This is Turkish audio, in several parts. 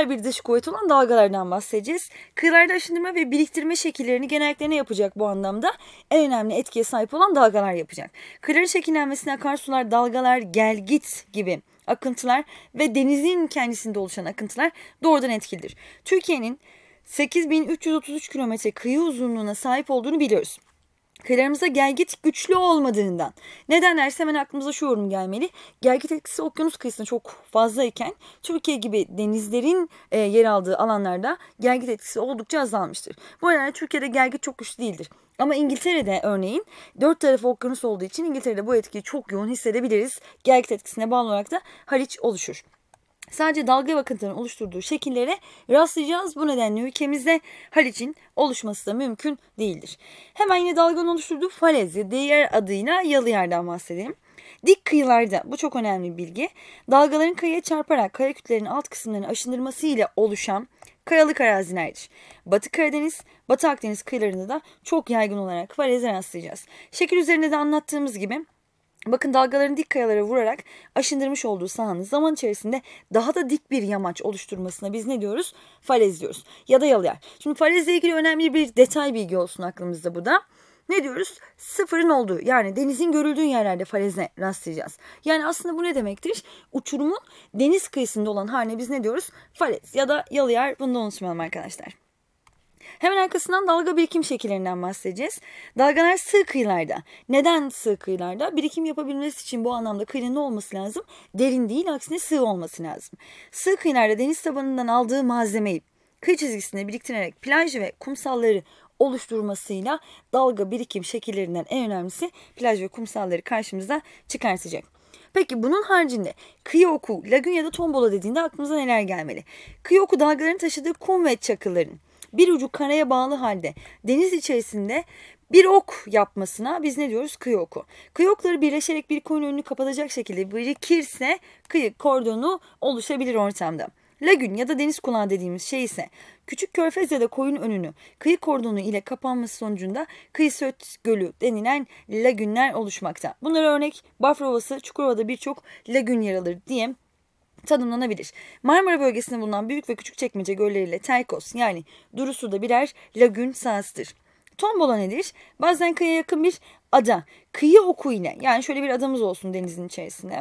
diğer bir dış kuvvet olan dalgalardan bahsedeceğiz. Kıyılarda aşındırma ve biriktirme şekillerini genellikle ne yapacak bu anlamda? En önemli etkiye sahip olan dalgalar yapacak. Kıyıların şekillenmesine akarsular, dalgalar, gelgit gibi akıntılar ve denizin kendisinde oluşan akıntılar doğrudan etkilidir. Türkiye'nin 8333 kilometre kıyı uzunluğuna sahip olduğunu biliyoruz kıyılarımızda gelgit güçlü olmadığından. Neden derse hemen aklımıza şu yorum gelmeli. Gelgit etkisi okyanus kıyısında çok fazla iken Türkiye gibi denizlerin e, yer aldığı alanlarda gelgit etkisi oldukça azalmıştır. Bu nedenle Türkiye'de gelgit çok güçlü değildir. Ama İngiltere'de örneğin dört tarafı okyanus olduğu için İngiltere'de bu etkiyi çok yoğun hissedebiliriz. Gelgit etkisine bağlı olarak da Haliç oluşur sadece dalga vakıntının oluşturduğu şekillere rastlayacağız. Bu nedenle ülkemizde Haliç'in oluşması da mümkün değildir. Hemen yine dalganın oluşturduğu falezi diğer adıyla yalı yerden bahsedeyim. Dik kıyılarda bu çok önemli bir bilgi. Dalgaların kıyıya çarparak kaya kütlelerinin alt kısımlarını aşındırması ile oluşan kayalık arazilerdir. Batı Karadeniz, Batı Akdeniz kıyılarında da çok yaygın olarak faleze rastlayacağız. Şekil üzerinde de anlattığımız gibi Bakın dalgaların dik kayalara vurarak aşındırmış olduğu sahanın zaman içerisinde daha da dik bir yamaç oluşturmasına biz ne diyoruz? Falez diyoruz ya da yalıyer. Şimdi falezle ilgili önemli bir detay bilgi olsun aklımızda bu da. Ne diyoruz? Sıfırın olduğu yani denizin görüldüğü yerlerde falezine rastlayacağız. Yani aslında bu ne demektir? Uçurumun deniz kıyısında olan haline biz ne diyoruz? Falez ya da yalıyer bunu da unutmayalım arkadaşlar. Hemen arkasından dalga birikim şekillerinden bahsedeceğiz. Dalgalar sığ kıyılarda. Neden sığ kıyılarda? Birikim yapabilmesi için bu anlamda kıyının ne olması lazım? Derin değil aksine sığ olması lazım. Sığ kıyılarda deniz tabanından aldığı malzemeyi kıyı çizgisinde biriktirerek plaj ve kumsalları oluşturmasıyla dalga birikim şekillerinden en önemlisi plaj ve kumsalları karşımıza çıkartacak. Peki bunun haricinde kıyı oku, lagün ya da tombola dediğinde aklımıza neler gelmeli? Kıyı oku dalgaların taşıdığı kum ve çakılların bir ucu karaya bağlı halde deniz içerisinde bir ok yapmasına biz ne diyoruz? Kıyı oku. Kıyı okları birleşerek bir koyun önünü kapatacak şekilde birikirse kıyı kordonu oluşabilir ortamda. Lagün ya da deniz kulağı dediğimiz şey ise küçük körfez ya da koyun önünü kıyı kordonu ile kapanması sonucunda kıyı söt gölü denilen lagünler oluşmakta. Bunlara örnek Bafra Çukurova'da birçok lagün yer alır diye tanımlanabilir. Marmara bölgesinde bulunan büyük ve küçük çekmece gölleriyle Terkos yani duru suda birer lagün sahasıdır. Tombola nedir? Bazen kıyıya yakın bir ada. Kıyı oku iğne. Yani şöyle bir adamız olsun denizin içerisinde.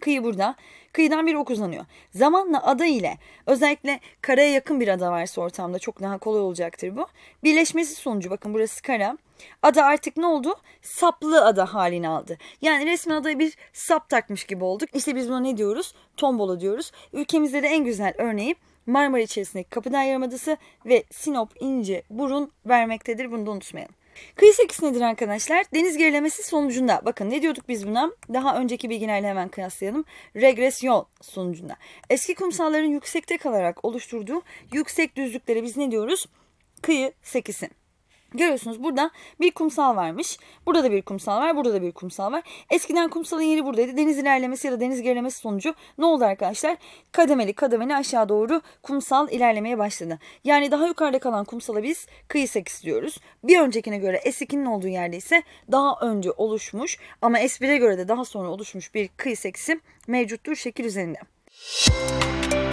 Kıyı burada. Kıyıdan bir ok uzanıyor. Zamanla ada ile özellikle karaya yakın bir ada varsa ortamda çok daha kolay olacaktır bu. Birleşmesi sonucu bakın burası kara. Ada artık ne oldu? Saplı ada halini aldı. Yani resmen adaya bir sap takmış gibi olduk. İşte biz buna ne diyoruz? Tombola diyoruz. Ülkemizde de en güzel örneği Marmara içerisindeki Kapıdağ Yarımadası ve Sinop İnce Burun vermektedir. Bunu da unutmayalım. Kıyı sekisi nedir arkadaşlar? Deniz gerilemesi sonucunda. Bakın ne diyorduk biz buna? Daha önceki bilgilerle hemen kıyaslayalım. Regresyon sonucunda. Eski kumsalların yüksekte kalarak oluşturduğu yüksek düzlüklere biz ne diyoruz? Kıyı sekisi. Görüyorsunuz burada bir kumsal varmış. Burada da bir kumsal var. Burada da bir kumsal var. Eskiden kumsalın yeri buradaydı. Deniz ilerlemesi ya da deniz gerilemesi sonucu ne oldu arkadaşlar? Kademeli kademeli aşağı doğru kumsal ilerlemeye başladı. Yani daha yukarıda kalan kumsala biz kıyı seks diyoruz. Bir öncekine göre S2'nin olduğu yerde ise daha önce oluşmuş ama S1'e göre de daha sonra oluşmuş bir kıyı seksi mevcuttur şekil üzerinde. Müzik